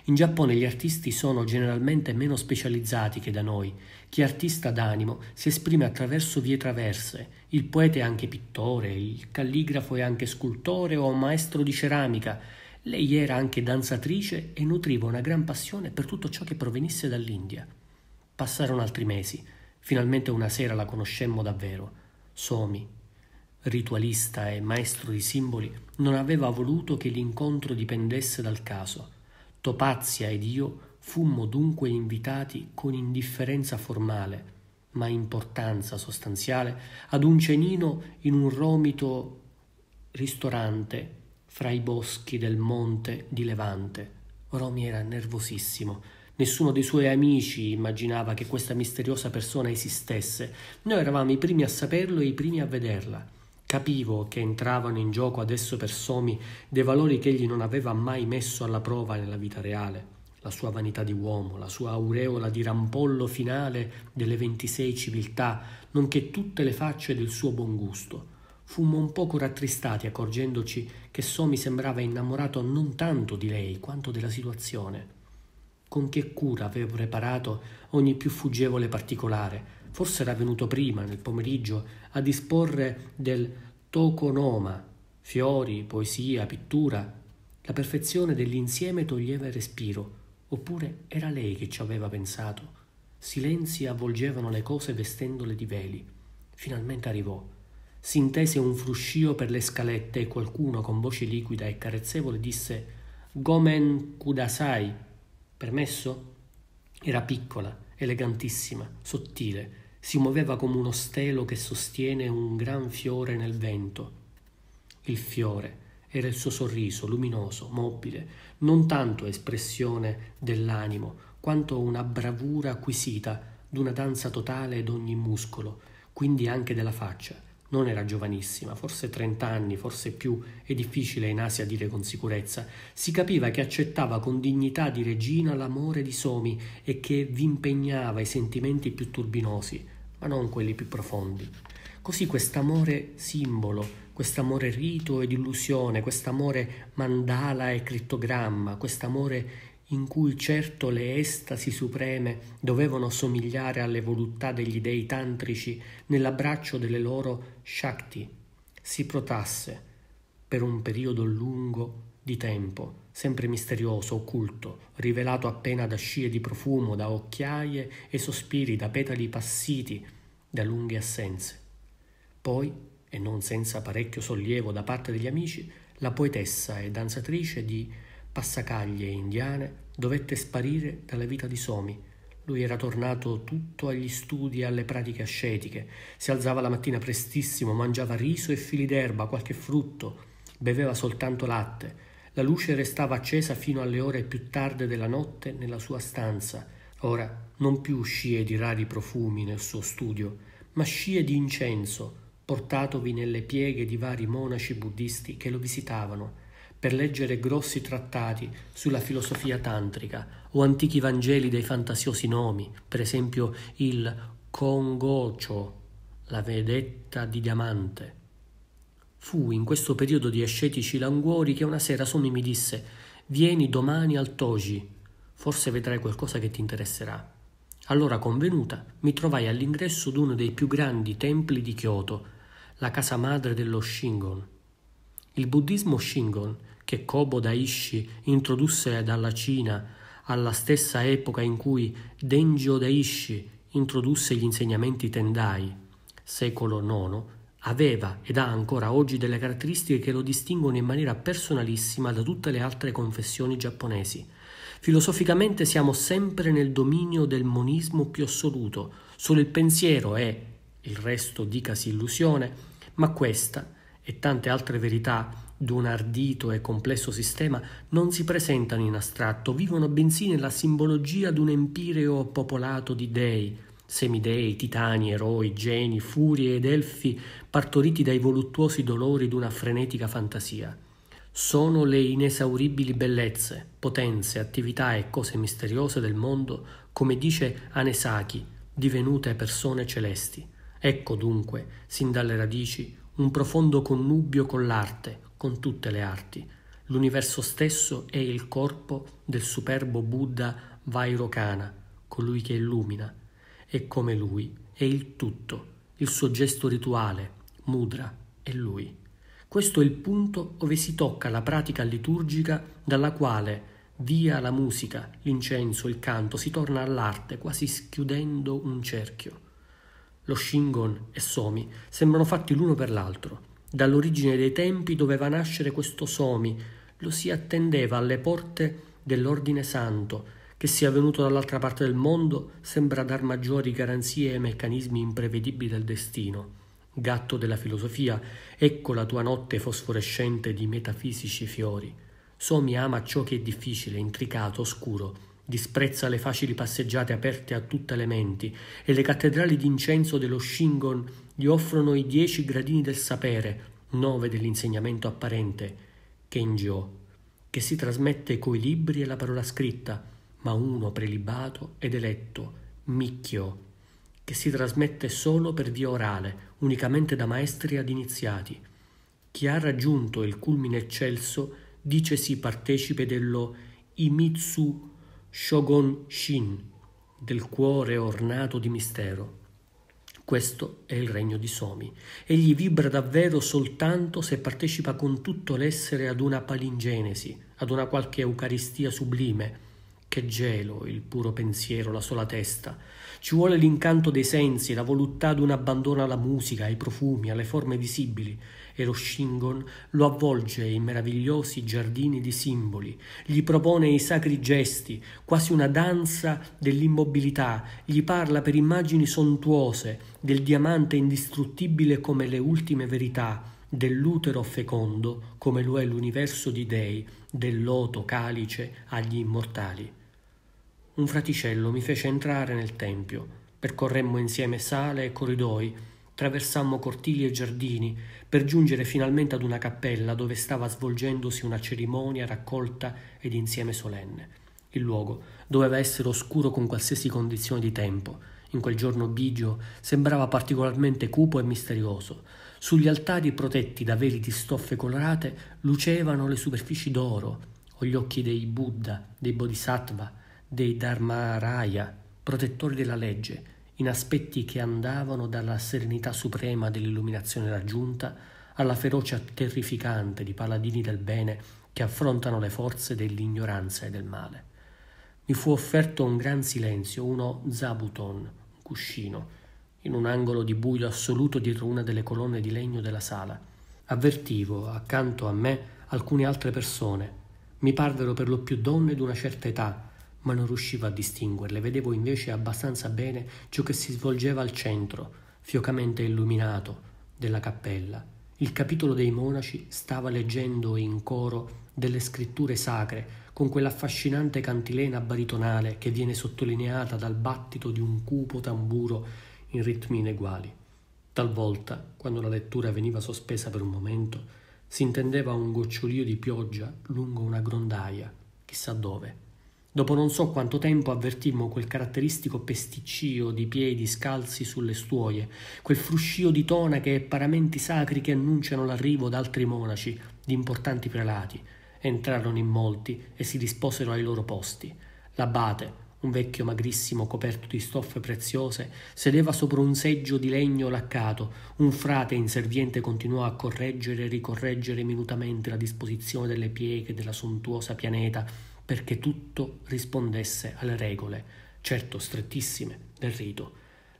In Giappone gli artisti sono generalmente meno specializzati che da noi. Chi è artista d'animo si esprime attraverso vie traverse. Il poeta è anche pittore, il calligrafo è anche scultore o maestro di ceramica. Lei era anche danzatrice e nutriva una gran passione per tutto ciò che provenisse dall'India. Passarono altri mesi. Finalmente una sera la conoscemmo davvero. Somi, ritualista e maestro di simboli, non aveva voluto che l'incontro dipendesse dal caso. Topazia ed io fummo dunque invitati con indifferenza formale, ma importanza sostanziale, ad un cenino in un romito ristorante fra i boschi del monte di Levante. Romi era nervosissimo. Nessuno dei suoi amici immaginava che questa misteriosa persona esistesse. Noi eravamo i primi a saperlo e i primi a vederla. Capivo che entravano in gioco adesso per Somi dei valori che egli non aveva mai messo alla prova nella vita reale, la sua vanità di uomo, la sua aureola di rampollo finale delle 26 civiltà, nonché tutte le facce del suo buon gusto. Fummo un poco rattristati accorgendoci che Somi sembrava innamorato non tanto di lei quanto della situazione. Con che cura aveva preparato ogni più fuggevole particolare, Forse era venuto prima, nel pomeriggio, a disporre del toconoma, fiori, poesia, pittura. La perfezione dell'insieme toglieva il respiro, oppure era lei che ci aveva pensato. Silenzi avvolgevano le cose vestendole di veli. Finalmente arrivò. Si intese un fruscio per le scalette e qualcuno con voce liquida e carezzevole disse Gomen Kudasai. Permesso? Era piccola, elegantissima, sottile, si muoveva come uno stelo che sostiene un gran fiore nel vento. Il fiore era il suo sorriso luminoso, mobile, non tanto espressione dell'animo, quanto una bravura acquisita d'una danza totale d'ogni muscolo, quindi anche della faccia, non era giovanissima, forse 30 anni, forse più, è difficile in Asia dire con sicurezza, si capiva che accettava con dignità di regina l'amore di Somi e che vi impegnava i sentimenti più turbinosi, ma non quelli più profondi. Così quest'amore simbolo, quest'amore rito ed illusione, quest'amore mandala e crittogramma, quest'amore in cui certo le estasi supreme dovevano somigliare alle voluttà degli dei tantrici nell'abbraccio delle loro Shakti, si protasse per un periodo lungo di tempo, sempre misterioso, occulto, rivelato appena da scie di profumo, da occhiaie e sospiri, da petali passiti, da lunghe assenze. Poi, e non senza parecchio sollievo da parte degli amici, la poetessa e danzatrice di passacaglie indiane, dovette sparire dalla vita di Somi. Lui era tornato tutto agli studi e alle pratiche ascetiche. Si alzava la mattina prestissimo, mangiava riso e fili d'erba, qualche frutto, beveva soltanto latte. La luce restava accesa fino alle ore più tarde della notte nella sua stanza. Ora non più scie di rari profumi nel suo studio, ma scie di incenso, portatovi nelle pieghe di vari monaci buddisti che lo visitavano per leggere grossi trattati sulla filosofia tantrica o antichi Vangeli dei fantasiosi nomi, per esempio il Congocio, la vedetta di diamante. Fu in questo periodo di ascetici languori che una sera Somi mi disse «Vieni domani al Togi, forse vedrai qualcosa che ti interesserà». Allora convenuta, mi trovai all'ingresso d'uno dei più grandi templi di Kyoto, la casa madre dello Shingon. Il buddismo Shingon che Kobo Daishi introdusse dalla Cina alla stessa epoca in cui Dengyo Daishi introdusse gli insegnamenti Tendai, secolo IX, aveva ed ha ancora oggi delle caratteristiche che lo distinguono in maniera personalissima da tutte le altre confessioni giapponesi. Filosoficamente siamo sempre nel dominio del monismo più assoluto, solo il pensiero è, il resto dicasi illusione, ma questa e tante altre verità di un ardito e complesso sistema non si presentano in astratto, vivono bensì nella simbologia di un empireo popolato di dei, semidei, titani, eroi, geni, furie ed elfi partoriti dai voluttuosi dolori di una frenetica fantasia. Sono le inesauribili bellezze, potenze, attività e cose misteriose del mondo, come dice Anesaki, divenute persone celesti. Ecco dunque, sin dalle radici, un profondo connubio con l'arte, con tutte le arti. L'universo stesso è il corpo del superbo Buddha Vairocana, colui che illumina. E come lui è il tutto, il suo gesto rituale, mudra, è lui. Questo è il punto dove si tocca la pratica liturgica dalla quale, via la musica, l'incenso, il canto, si torna all'arte, quasi schiudendo un cerchio. Lo Shingon e Somi sembrano fatti l'uno per l'altro. Dall'origine dei tempi doveva nascere questo Somi, lo si attendeva alle porte dell'Ordine Santo, che sia venuto dall'altra parte del mondo sembra dar maggiori garanzie ai meccanismi imprevedibili del destino. Gatto della filosofia, ecco la tua notte fosforescente di metafisici fiori. Somi ama ciò che è difficile, intricato, oscuro, disprezza le facili passeggiate aperte a tutte le menti e le cattedrali d'incenso dello Shingon gli offrono i dieci gradini del sapere, nove dell'insegnamento apparente, Kenjo, che si trasmette coi libri e la parola scritta, ma uno prelibato ed eletto, Micchio, che si trasmette solo per via orale, unicamente da maestri ad iniziati. Chi ha raggiunto il culmine eccelso dice si partecipe dello Imitsu Shogon Shin, del cuore ornato di mistero. Questo è il regno di Somi. Egli vibra davvero soltanto se partecipa con tutto l'essere ad una palingenesi, ad una qualche Eucaristia sublime. Che gelo, il puro pensiero, la sola testa. Ci vuole l'incanto dei sensi, la voluttà d'un abbandono alla musica, ai profumi, alle forme visibili e lo Shingon lo avvolge in meravigliosi giardini di simboli, gli propone i sacri gesti, quasi una danza dell'immobilità, gli parla per immagini sontuose del diamante indistruttibile come le ultime verità, dell'utero fecondo come lo è l'universo di dei, del loto calice agli immortali. Un fraticello mi fece entrare nel tempio, percorremmo insieme sale e corridoi, Traversammo cortili e giardini per giungere finalmente ad una cappella dove stava svolgendosi una cerimonia raccolta ed insieme solenne. Il luogo doveva essere oscuro con qualsiasi condizione di tempo. In quel giorno bigio sembrava particolarmente cupo e misterioso. Sugli altari protetti da veli di stoffe colorate lucevano le superfici d'oro o gli occhi dei Buddha, dei Bodhisattva, dei Dharmaraya, protettori della legge, in aspetti che andavano dalla serenità suprema dell'illuminazione raggiunta alla ferocia terrificante di paladini del bene che affrontano le forze dell'ignoranza e del male. Mi fu offerto un gran silenzio, uno zabuton, un cuscino, in un angolo di buio assoluto dietro una delle colonne di legno della sala. Avvertivo, accanto a me, alcune altre persone. Mi parvero per lo più donne d'una certa età, ma non riuscivo a distinguerle, vedevo invece abbastanza bene ciò che si svolgeva al centro, fiocamente illuminato, della cappella. Il capitolo dei monaci stava leggendo in coro delle scritture sacre, con quell'affascinante cantilena baritonale che viene sottolineata dal battito di un cupo tamburo in ritmi ineguali. Talvolta, quando la lettura veniva sospesa per un momento, si intendeva un gocciolio di pioggia lungo una grondaia, chissà dove. Dopo non so quanto tempo avvertimmo quel caratteristico pesticcio di piedi scalzi sulle stuoie, quel fruscio di tonache e paramenti sacri che annunciano l'arrivo d'altri monaci, di importanti prelati. Entrarono in molti e si disposero ai loro posti. L'abate, un vecchio magrissimo coperto di stoffe preziose, sedeva sopra un seggio di legno laccato. Un frate inserviente continuò a correggere e ricorreggere minutamente la disposizione delle pieghe della sontuosa pianeta perché tutto rispondesse alle regole, certo strettissime, del rito.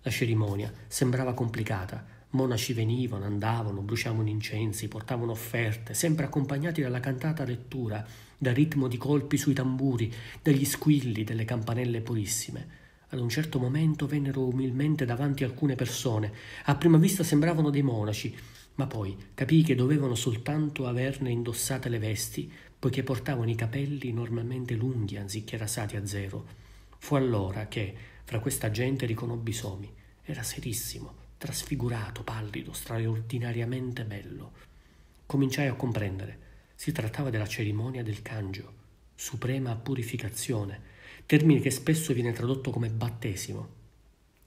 La cerimonia sembrava complicata. Monaci venivano, andavano, bruciavano incensi, portavano offerte, sempre accompagnati dalla cantata lettura, dal ritmo di colpi sui tamburi, dagli squilli delle campanelle purissime. Ad un certo momento vennero umilmente davanti alcune persone. A prima vista sembravano dei monaci, ma poi capì che dovevano soltanto averne indossate le vesti, poiché portavano i capelli normalmente lunghi anziché rasati a zero. Fu allora che, fra questa gente, riconobbi Somi. Era serissimo, trasfigurato, pallido, straordinariamente bello. Cominciai a comprendere. Si trattava della cerimonia del cangio, suprema purificazione, termine che spesso viene tradotto come battesimo.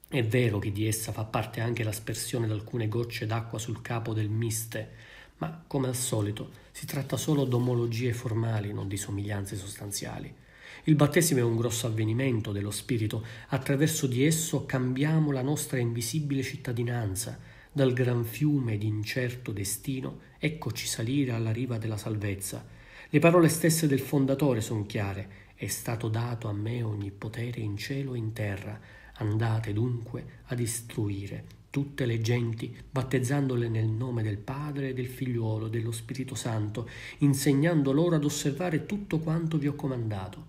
È vero che di essa fa parte anche l'aspersione di alcune gocce d'acqua sul capo del miste, ma, come al solito, si tratta solo d'omologie formali, non di somiglianze sostanziali. Il battesimo è un grosso avvenimento dello spirito, attraverso di esso cambiamo la nostra invisibile cittadinanza, dal gran fiume di incerto destino, eccoci salire alla riva della salvezza. Le parole stesse del fondatore sono chiare, è stato dato a me ogni potere in cielo e in terra, andate dunque ad istruire tutte le genti, battezzandole nel nome del Padre e del Figliuolo, dello Spirito Santo, insegnando loro ad osservare tutto quanto vi ho comandato.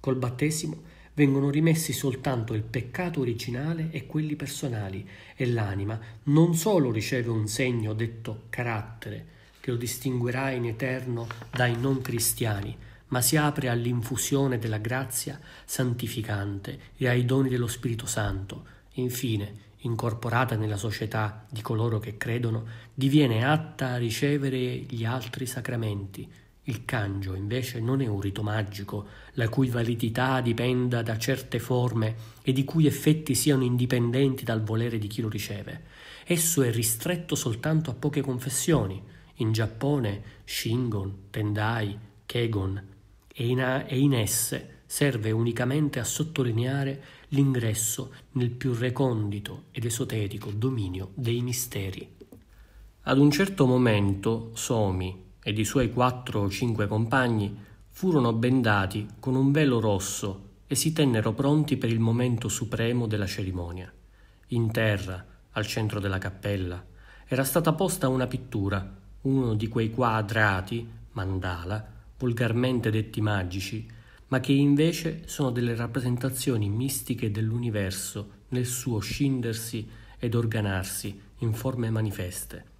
Col battesimo vengono rimessi soltanto il peccato originale e quelli personali, e l'anima non solo riceve un segno detto carattere, che lo distinguerà in eterno dai non cristiani, ma si apre all'infusione della grazia santificante e ai doni dello Spirito Santo. Infine, incorporata nella società di coloro che credono, diviene atta a ricevere gli altri sacramenti. Il cangio invece non è un rito magico, la cui validità dipenda da certe forme e di cui effetti siano indipendenti dal volere di chi lo riceve. Esso è ristretto soltanto a poche confessioni. In Giappone, Shingon, Tendai, Kegon, e in, a- e in esse serve unicamente a sottolineare l'ingresso nel più recondito ed esoterico dominio dei misteri. Ad un certo momento Somi ed i suoi quattro o cinque compagni furono bendati con un velo rosso e si tennero pronti per il momento supremo della cerimonia. In terra, al centro della cappella, era stata posta una pittura, uno di quei quadrati, mandala, volgarmente detti magici, ma che invece sono delle rappresentazioni mistiche dell'universo nel suo scindersi ed organarsi in forme manifeste.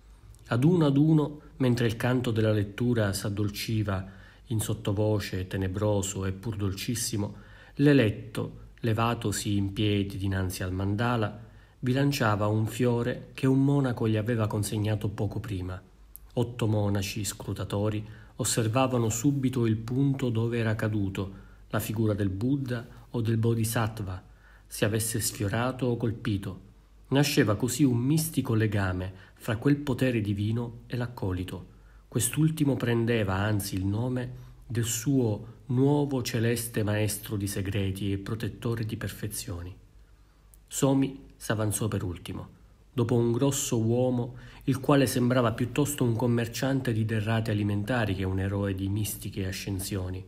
Ad uno ad uno, mentre il canto della lettura s'addolciva in sottovoce, tenebroso e pur dolcissimo, l'eletto, levatosi in piedi dinanzi al mandala, bilanciava un fiore che un monaco gli aveva consegnato poco prima. Otto monaci scrutatori osservavano subito il punto dove era caduto, la figura del Buddha o del Bodhisattva, se avesse sfiorato o colpito. Nasceva così un mistico legame fra quel potere divino e l'accolito. Quest'ultimo prendeva anzi il nome del suo nuovo celeste maestro di segreti e protettore di perfezioni. Somi s'avanzò per ultimo dopo un grosso uomo il quale sembrava piuttosto un commerciante di derrate alimentari che un eroe di mistiche ascensioni.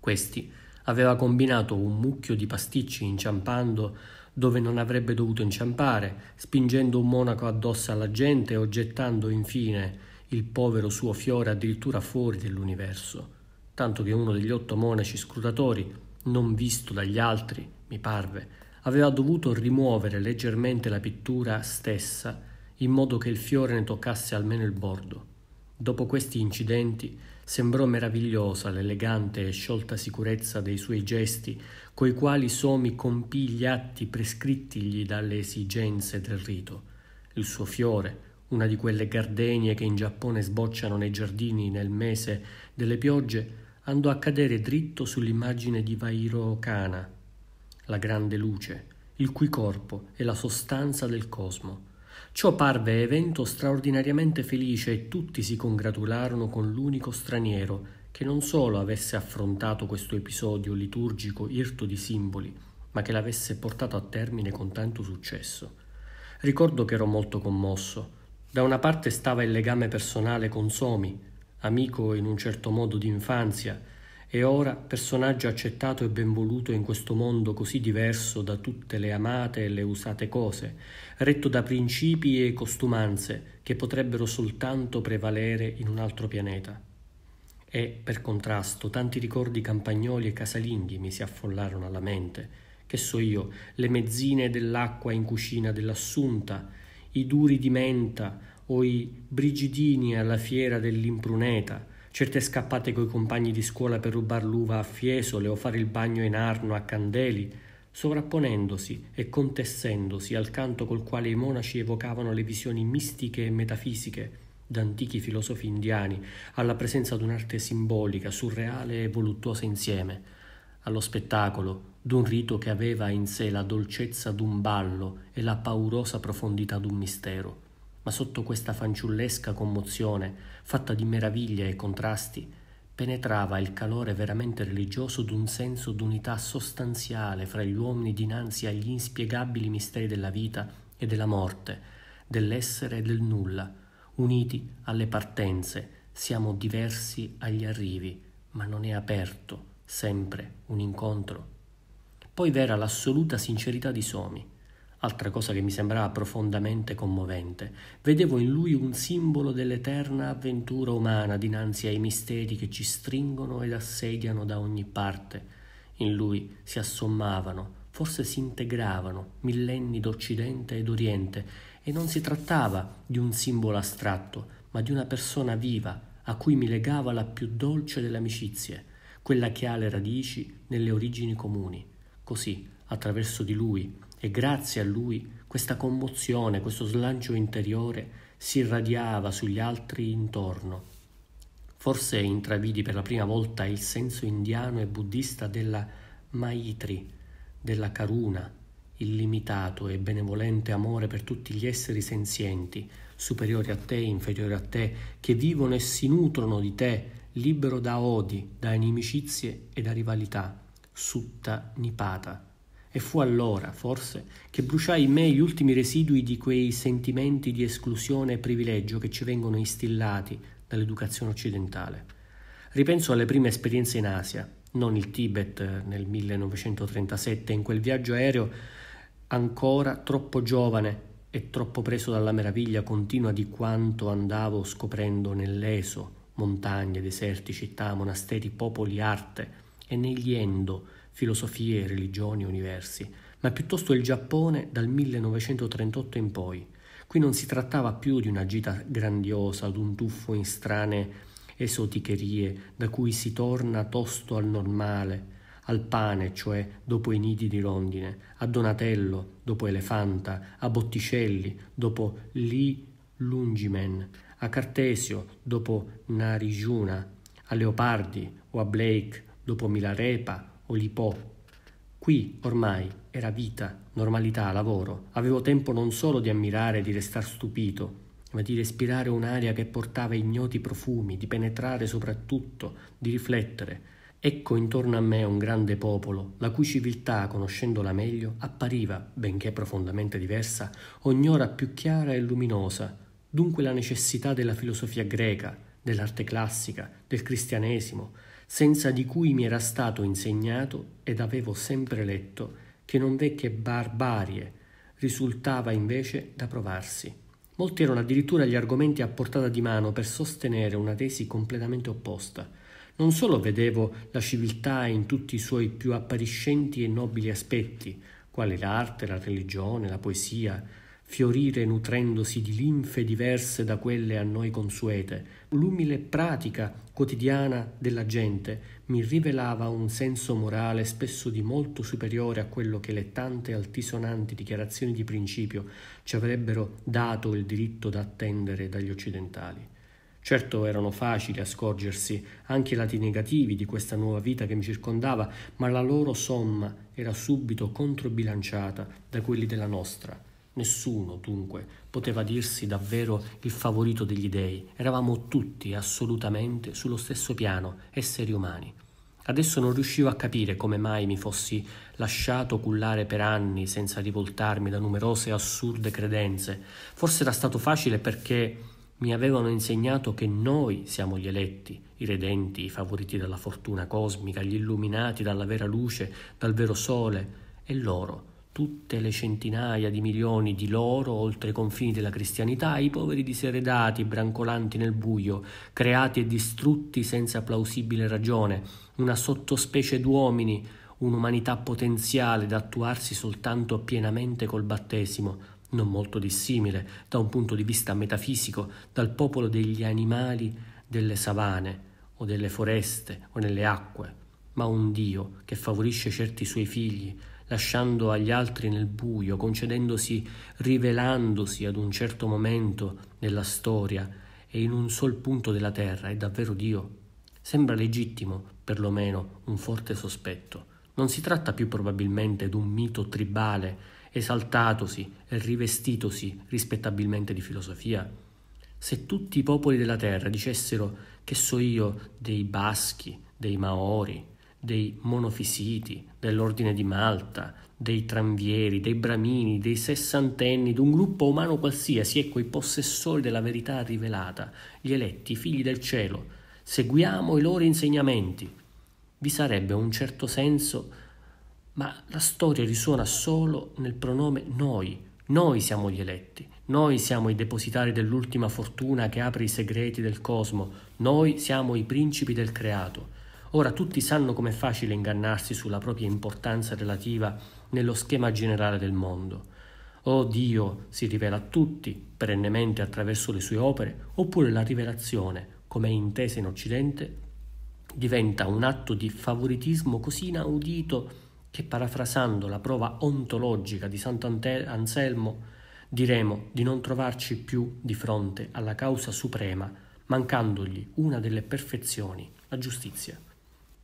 Questi aveva combinato un mucchio di pasticci inciampando dove non avrebbe dovuto inciampare, spingendo un monaco addosso alla gente o gettando infine il povero suo fiore addirittura fuori dell'universo, tanto che uno degli otto monaci scrutatori, non visto dagli altri, mi parve, aveva dovuto rimuovere leggermente la pittura stessa in modo che il fiore ne toccasse almeno il bordo. Dopo questi incidenti sembrò meravigliosa l'elegante e sciolta sicurezza dei suoi gesti, coi quali Somi compì gli atti prescrittigli dalle esigenze del rito. Il suo fiore, una di quelle gardenie che in Giappone sbocciano nei giardini nel mese delle piogge, andò a cadere dritto sull'immagine di Vairo Kana, la grande luce, il cui corpo è la sostanza del cosmo. Ciò parve evento straordinariamente felice e tutti si congratularono con l'unico straniero che non solo avesse affrontato questo episodio liturgico irto di simboli, ma che l'avesse portato a termine con tanto successo. Ricordo che ero molto commosso. Da una parte stava il legame personale con Somi, amico in un certo modo d'infanzia, e ora personaggio accettato e benvoluto in questo mondo così diverso da tutte le amate e le usate cose, retto da principi e costumanze che potrebbero soltanto prevalere in un altro pianeta. E, per contrasto, tanti ricordi campagnoli e casalinghi mi si affollarono alla mente, che so io, le mezzine dell'acqua in cucina dell'assunta, i duri di menta o i brigidini alla fiera dell'impruneta, Certe scappate coi compagni di scuola per rubar l'uva a Fiesole o fare il bagno in Arno a Candeli, sovrapponendosi e contessendosi al canto col quale i monaci evocavano le visioni mistiche e metafisiche antichi filosofi indiani, alla presenza di un'arte simbolica, surreale e voluttuosa insieme, allo spettacolo d'un rito che aveva in sé la dolcezza d'un ballo e la paurosa profondità d'un mistero ma sotto questa fanciullesca commozione, fatta di meraviglie e contrasti, penetrava il calore veramente religioso d'un senso d'unità sostanziale fra gli uomini dinanzi agli inspiegabili misteri della vita e della morte, dell'essere e del nulla, uniti alle partenze, siamo diversi agli arrivi, ma non è aperto sempre un incontro. Poi v'era l'assoluta sincerità di Somi, Altra cosa che mi sembrava profondamente commovente, vedevo in lui un simbolo dell'eterna avventura umana dinanzi ai misteri che ci stringono ed assediano da ogni parte. In lui si assommavano, forse si integravano millenni d'Occidente ed Oriente, e non si trattava di un simbolo astratto, ma di una persona viva a cui mi legava la più dolce delle amicizie, quella che ha le radici nelle origini comuni. Così, attraverso di lui, e grazie a lui questa commozione, questo slancio interiore si irradiava sugli altri intorno. Forse intravidi per la prima volta il senso indiano e buddista della Maitri, della Karuna, illimitato e benevolente amore per tutti gli esseri senzienti, superiori a te, inferiori a te, che vivono e si nutrono di te, libero da odi, da inimicizie e da rivalità. Sutta Nipata. E fu allora, forse, che bruciai in me gli ultimi residui di quei sentimenti di esclusione e privilegio che ci vengono instillati dall'educazione occidentale. Ripenso alle prime esperienze in Asia, non il Tibet eh, nel 1937, in quel viaggio aereo ancora troppo giovane e troppo preso dalla meraviglia continua di quanto andavo scoprendo nell'eso, montagne, deserti, città, monasteri, popoli, arte e negli endo filosofie, religioni, universi, ma piuttosto il Giappone dal 1938 in poi. Qui non si trattava più di una gita grandiosa, d'un tuffo in strane esoticherie da cui si torna tosto al normale, al pane, cioè dopo i nidi di rondine, a Donatello, dopo Elefanta, a Botticelli, dopo Li Lungimen, a Cartesio, dopo Narijuna, a Leopardi o a Blake, dopo Milarepa Olipò. Qui ormai era vita, normalità, lavoro. Avevo tempo non solo di ammirare e di restare stupito, ma di respirare un'aria che portava ignoti profumi, di penetrare soprattutto, di riflettere. Ecco intorno a me un grande popolo, la cui civiltà, conoscendola meglio, appariva, benché profondamente diversa, ogni ora più chiara e luminosa. Dunque la necessità della filosofia greca, dell'arte classica, del cristianesimo, senza di cui mi era stato insegnato ed avevo sempre letto che non v'è che barbarie risultava invece da provarsi. Molti erano addirittura gli argomenti a portata di mano per sostenere una tesi completamente opposta. Non solo vedevo la civiltà in tutti i suoi più appariscenti e nobili aspetti, quali l'arte, la religione, la poesia, fiorire nutrendosi di linfe diverse da quelle a noi consuete, l'umile pratica quotidiana della gente mi rivelava un senso morale spesso di molto superiore a quello che le tante altisonanti dichiarazioni di principio ci avrebbero dato il diritto d'attendere dagli occidentali. Certo erano facili a scorgersi anche i lati negativi di questa nuova vita che mi circondava, ma la loro somma era subito controbilanciata da quelli della nostra Nessuno, dunque, poteva dirsi davvero il favorito degli dei. Eravamo tutti assolutamente sullo stesso piano, esseri umani. Adesso non riuscivo a capire come mai mi fossi lasciato cullare per anni senza rivoltarmi da numerose assurde credenze. Forse era stato facile perché mi avevano insegnato che noi siamo gli eletti, i redenti, i favoriti dalla fortuna cosmica, gli illuminati dalla vera luce, dal vero sole, e loro tutte le centinaia di milioni di loro oltre i confini della cristianità, i poveri diseredati, brancolanti nel buio, creati e distrutti senza plausibile ragione, una sottospecie d'uomini, un'umanità potenziale da attuarsi soltanto pienamente col battesimo, non molto dissimile da un punto di vista metafisico dal popolo degli animali delle savane o delle foreste o nelle acque, ma un Dio che favorisce certi suoi figli lasciando agli altri nel buio, concedendosi, rivelandosi ad un certo momento nella storia e in un sol punto della terra, è davvero Dio? Sembra legittimo, perlomeno, un forte sospetto. Non si tratta più probabilmente d'un mito tribale, esaltatosi e rivestitosi rispettabilmente di filosofia. Se tutti i popoli della terra dicessero che so io dei baschi, dei maori, dei monofisiti, dell'Ordine di Malta, dei tranvieri, dei bramini, dei sessantenni, di un gruppo umano qualsiasi, ecco i possessori della verità rivelata, gli eletti, i figli del cielo. Seguiamo i loro insegnamenti. Vi sarebbe un certo senso, ma la storia risuona solo nel pronome noi. Noi siamo gli eletti, noi siamo i depositari dell'ultima fortuna che apre i segreti del cosmo, noi siamo i principi del creato. Ora tutti sanno com'è facile ingannarsi sulla propria importanza relativa nello schema generale del mondo. O oh Dio si rivela a tutti, perennemente attraverso le sue opere, oppure la rivelazione, come è intesa in Occidente, diventa un atto di favoritismo così inaudito che, parafrasando la prova ontologica di Sant'Anselmo, diremo di non trovarci più di fronte alla causa suprema, mancandogli una delle perfezioni, la giustizia.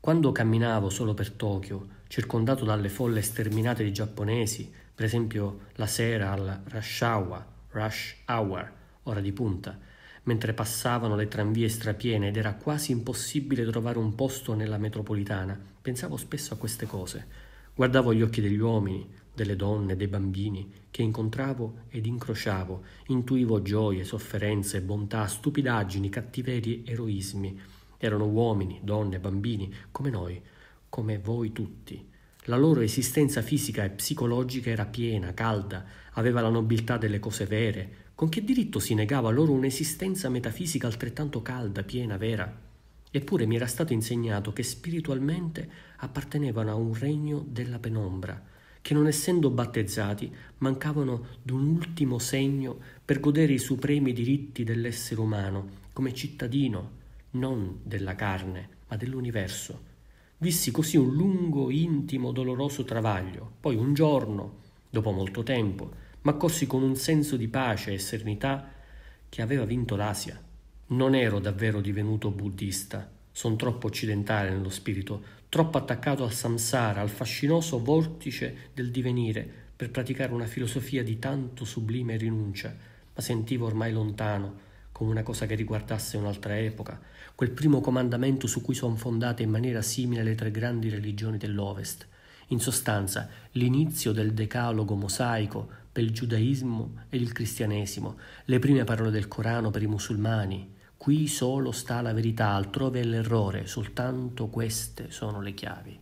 Quando camminavo solo per Tokyo, circondato dalle folle sterminate di giapponesi, per esempio la sera al rush hour, rush hour, ora di punta, mentre passavano le tranvie strapiene ed era quasi impossibile trovare un posto nella metropolitana, pensavo spesso a queste cose. Guardavo gli occhi degli uomini, delle donne, dei bambini che incontravo ed incrociavo, intuivo gioie, sofferenze, bontà, stupidaggini, cattiverie, eroismi erano uomini, donne, bambini, come noi, come voi tutti. La loro esistenza fisica e psicologica era piena, calda, aveva la nobiltà delle cose vere. Con che diritto si negava loro un'esistenza metafisica altrettanto calda, piena, vera? Eppure mi era stato insegnato che spiritualmente appartenevano a un regno della penombra, che non essendo battezzati mancavano d'un ultimo segno per godere i supremi diritti dell'essere umano, come cittadino, non della carne, ma dell'universo. Vissi così un lungo, intimo, doloroso travaglio. Poi un giorno, dopo molto tempo, m'accorsi con un senso di pace e serenità che aveva vinto l'Asia. Non ero davvero divenuto buddista. Sono troppo occidentale nello spirito, troppo attaccato al samsara, al fascinoso vortice del divenire, per praticare una filosofia di tanto sublime rinuncia, ma sentivo ormai lontano, come una cosa che riguardasse un'altra epoca, quel primo comandamento su cui sono fondate in maniera simile le tre grandi religioni dell'Ovest. In sostanza, l'inizio del decalogo mosaico per il giudaismo e il cristianesimo, le prime parole del Corano per i musulmani. Qui solo sta la verità, altrove è l'errore, soltanto queste sono le chiavi.